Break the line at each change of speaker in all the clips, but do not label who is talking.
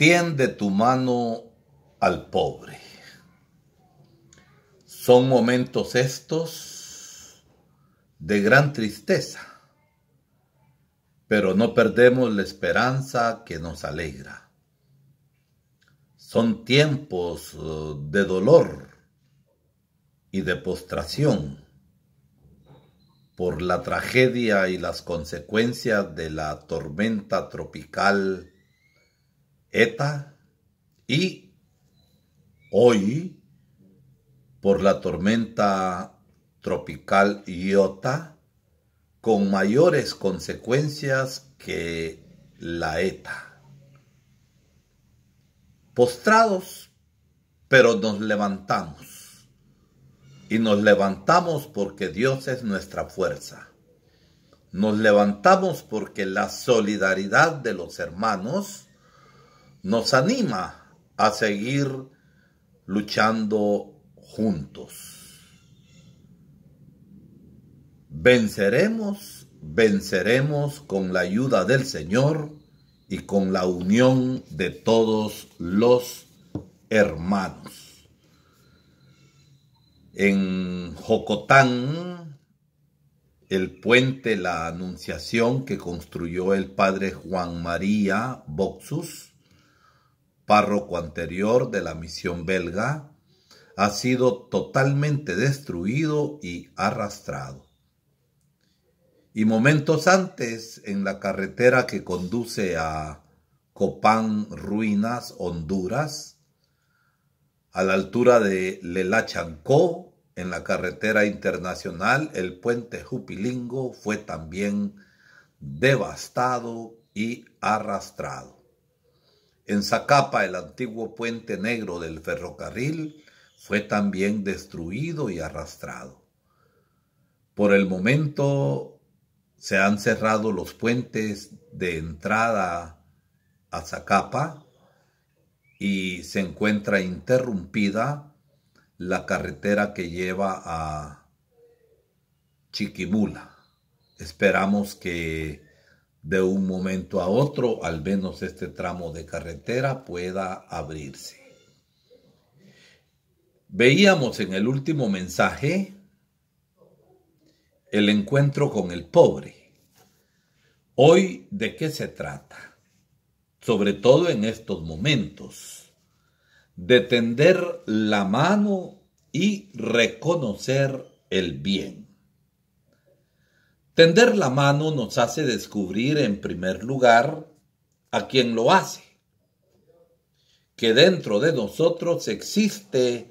Tiende tu mano al pobre. Son momentos estos de gran tristeza, pero no perdemos la esperanza que nos alegra. Son tiempos eh, de dolor y de postración por la tragedia y las consecuencias de la tormenta tropical ETA y hoy por la tormenta tropical Iota con mayores consecuencias que la ETA. Postrados, pero nos levantamos. Y nos levantamos porque Dios es nuestra fuerza. Nos levantamos porque la solidaridad de los hermanos nos anima a seguir luchando juntos. Venceremos, venceremos con la ayuda del Señor y con la unión de todos los hermanos. En Jocotán, el puente La Anunciación que construyó el padre Juan María Boxus, párroco anterior de la misión belga, ha sido totalmente destruido y arrastrado. Y momentos antes, en la carretera que conduce a Copán, Ruinas, Honduras, a la altura de Lelachancó, en la carretera internacional, el puente Jupilingo fue también devastado y arrastrado. En Zacapa, el antiguo puente negro del ferrocarril fue también destruido y arrastrado. Por el momento se han cerrado los puentes de entrada a Zacapa y se encuentra interrumpida la carretera que lleva a Chiquimula. Esperamos que de un momento a otro, al menos este tramo de carretera pueda abrirse. Veíamos en el último mensaje el encuentro con el pobre. Hoy, ¿de qué se trata? Sobre todo en estos momentos, de tender la mano y reconocer el bien. Tender la mano nos hace descubrir en primer lugar a quien lo hace, que dentro de nosotros existe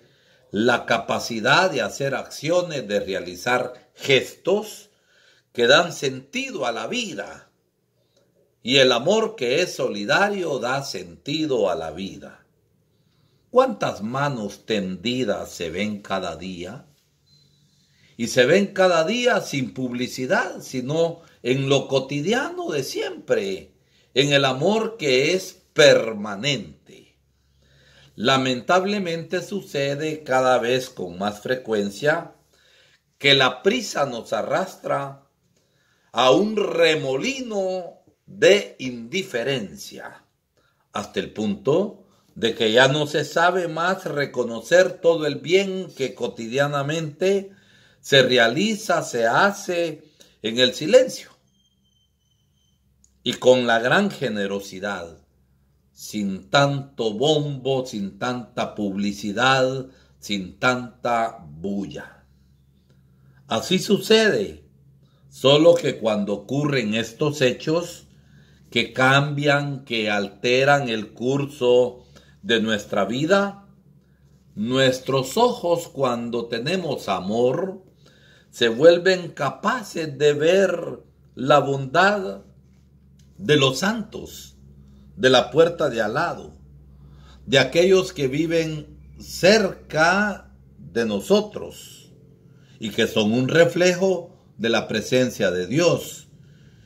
la capacidad de hacer acciones, de realizar gestos que dan sentido a la vida. Y el amor que es solidario da sentido a la vida. ¿Cuántas manos tendidas se ven cada día? y se ven cada día sin publicidad, sino en lo cotidiano de siempre, en el amor que es permanente. Lamentablemente sucede cada vez con más frecuencia que la prisa nos arrastra a un remolino de indiferencia, hasta el punto de que ya no se sabe más reconocer todo el bien que cotidianamente se realiza, se hace en el silencio y con la gran generosidad, sin tanto bombo, sin tanta publicidad, sin tanta bulla. Así sucede, solo que cuando ocurren estos hechos que cambian, que alteran el curso de nuestra vida, nuestros ojos cuando tenemos amor, se vuelven capaces de ver la bondad de los santos de la puerta de al lado, de aquellos que viven cerca de nosotros y que son un reflejo de la presencia de Dios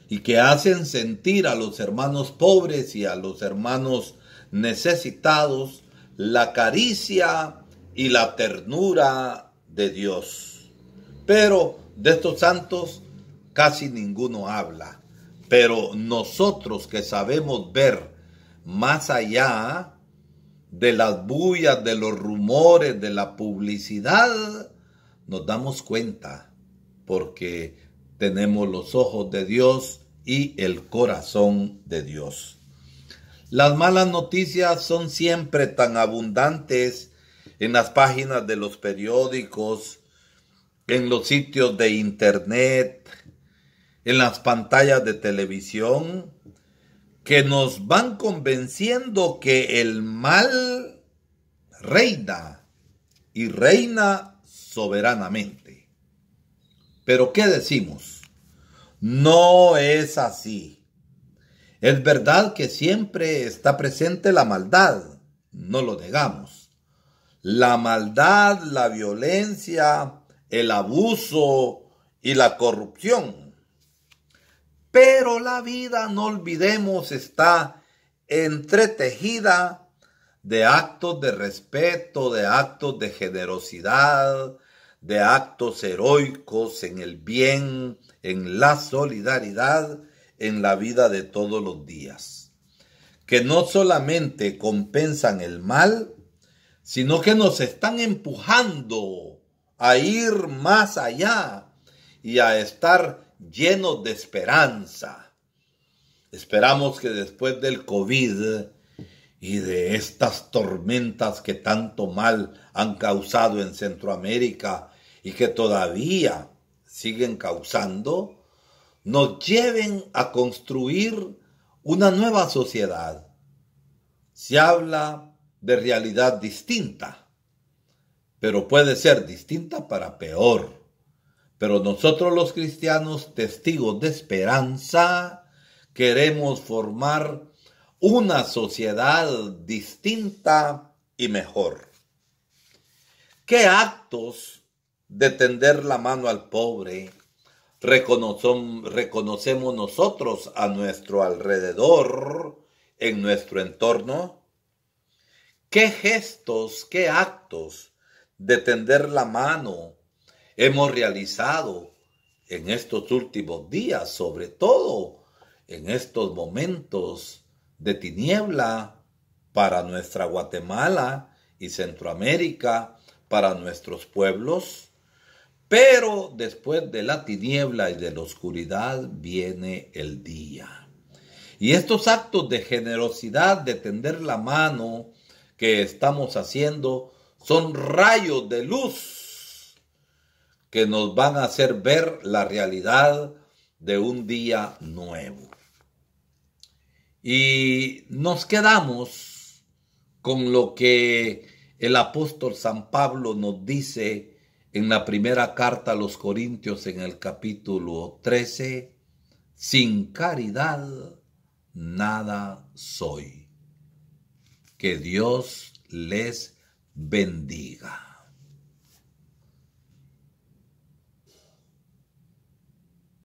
y que hacen sentir a los hermanos pobres y a los hermanos necesitados la caricia y la ternura de Dios. Pero de estos santos casi ninguno habla. Pero nosotros que sabemos ver más allá de las bullas, de los rumores, de la publicidad, nos damos cuenta porque tenemos los ojos de Dios y el corazón de Dios. Las malas noticias son siempre tan abundantes en las páginas de los periódicos, en los sitios de internet, en las pantallas de televisión, que nos van convenciendo que el mal reina y reina soberanamente. Pero ¿qué decimos? No es así. Es verdad que siempre está presente la maldad, no lo negamos. La maldad, la violencia, el abuso y la corrupción. Pero la vida, no olvidemos, está entretejida de actos de respeto, de actos de generosidad, de actos heroicos en el bien, en la solidaridad, en la vida de todos los días, que no solamente compensan el mal, sino que nos están empujando a ir más allá y a estar llenos de esperanza. Esperamos que después del COVID y de estas tormentas que tanto mal han causado en Centroamérica y que todavía siguen causando, nos lleven a construir una nueva sociedad. Se habla de realidad distinta pero puede ser distinta para peor. Pero nosotros los cristianos, testigos de esperanza, queremos formar una sociedad distinta y mejor. ¿Qué actos de tender la mano al pobre reconocemos nosotros a nuestro alrededor, en nuestro entorno? ¿Qué gestos, qué actos de tender la mano hemos realizado en estos últimos días, sobre todo en estos momentos de tiniebla para nuestra Guatemala y Centroamérica, para nuestros pueblos. Pero después de la tiniebla y de la oscuridad viene el día. Y estos actos de generosidad, de tender la mano que estamos haciendo, son rayos de luz que nos van a hacer ver la realidad de un día nuevo. Y nos quedamos con lo que el apóstol San Pablo nos dice en la primera carta a los Corintios en el capítulo 13, sin caridad nada soy. Que Dios les bendiga.